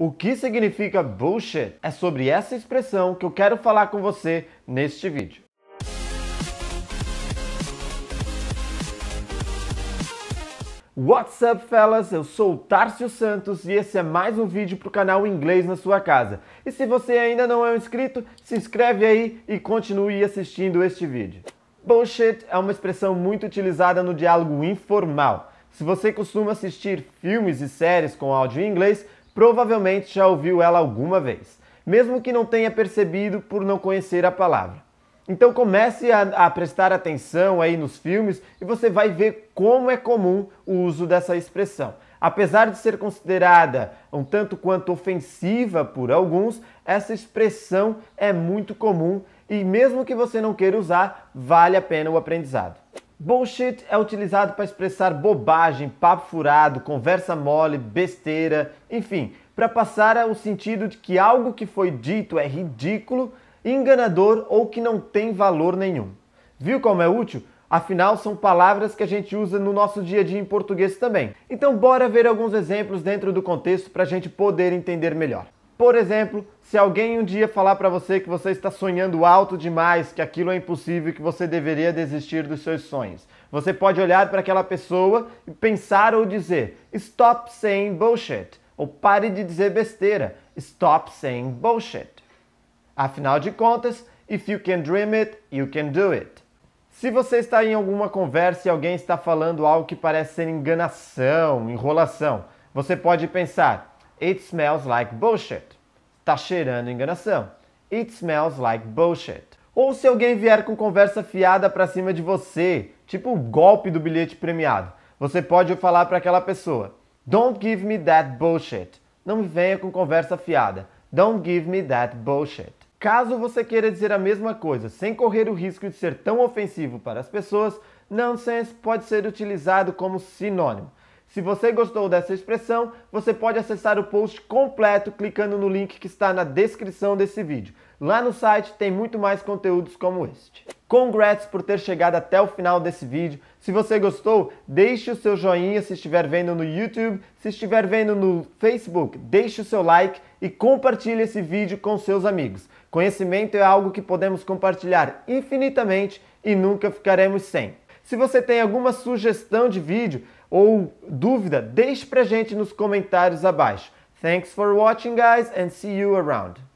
O que significa bullshit? É sobre essa expressão que eu quero falar com você neste vídeo. What's up, fellas? Eu sou o Tárcio Santos e esse é mais um vídeo para o canal Inglês na Sua Casa. E se você ainda não é um inscrito, se inscreve aí e continue assistindo este vídeo. Bullshit é uma expressão muito utilizada no diálogo informal. Se você costuma assistir filmes e séries com áudio em inglês, provavelmente já ouviu ela alguma vez, mesmo que não tenha percebido por não conhecer a palavra. Então comece a, a, prestar atenção aí nos filmes e você vai ver como é comum o uso dessa expressão. Apesar de ser considerada um tanto quanto ofensiva por alguns, essa expressão é muito comum e mesmo que você não queira usar, vale a pena o aprendizado. Bullshit é utilizado para expressar bobagem, papo furado, conversa mole, besteira, enfim, para passar o sentido de que algo que foi dito é ridículo, enganador ou que não tem valor nenhum. Viu como é útil? Afinal, são palavras que a gente usa no nosso dia a dia em português também. Então, bora ver alguns exemplos dentro do contexto para a gente poder entender melhor. Por exemplo, se alguém um dia falar para você que você está sonhando alto demais, que aquilo é impossível, que você deveria desistir dos seus sonhos, você pode olhar para aquela pessoa e pensar ou dizer: Stop saying bullshit. Ou pare de dizer besteira. Stop saying bullshit. Afinal de contas, if you can dream it, you can do it. Se você está em alguma conversa e alguém está falando algo que parece ser enganação, enrolação, você pode pensar: It smells like bullshit. Tá cheirando enganação. It smells like bullshit. Ou se alguém vier com conversa fiada para cima de você, tipo o golpe do bilhete premiado, você pode falar para aquela pessoa: Don't give me that bullshit. Não me venha com conversa fiada. Don't give me that bullshit. Caso você queira dizer a mesma coisa sem correr o risco de ser tão ofensivo para as pessoas, nonsense pode ser utilizado como sinônimo. Se você gostou dessa expressão, você pode acessar o post completo clicando no link que está na descrição desse vídeo. Lá no site tem muito mais conteúdos como este. Congrats por ter chegado até o final desse vídeo. Se você gostou, deixe o seu joinha se estiver vendo no YouTube, se estiver vendo no Facebook, deixe o seu like e compartilhe esse vídeo com seus amigos. Conhecimento é algo que podemos compartilhar infinitamente e nunca ficaremos sem. Se você tem alguma sugestão de vídeo, ou dúvida, deixe pra gente nos comentários abaixo. Thanks for watching, guys, and see you around.